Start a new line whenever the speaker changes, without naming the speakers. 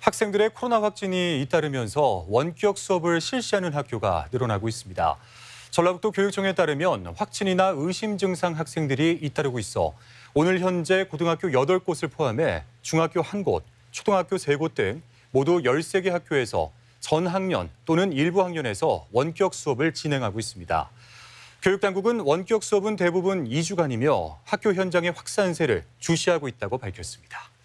학생들의 코로나 확진이 잇따르면서 원격 수업을 실시하는 학교가 늘어나고 있습니다. 전라북도 교육청에 따르면 확진이나 의심 증상 학생들이 잇따르고 있어 오늘 현재 고등학교 8곳을 포함해 중학교 1곳, 초등학교 3곳 등 모두 13개 학교에서 전 학년 또는 일부 학년에서 원격 수업을 진행하고 있습니다. 교육당국은 원격 수업은 대부분 2주간이며 학교 현장의 확산세를 주시하고 있다고 밝혔습니다.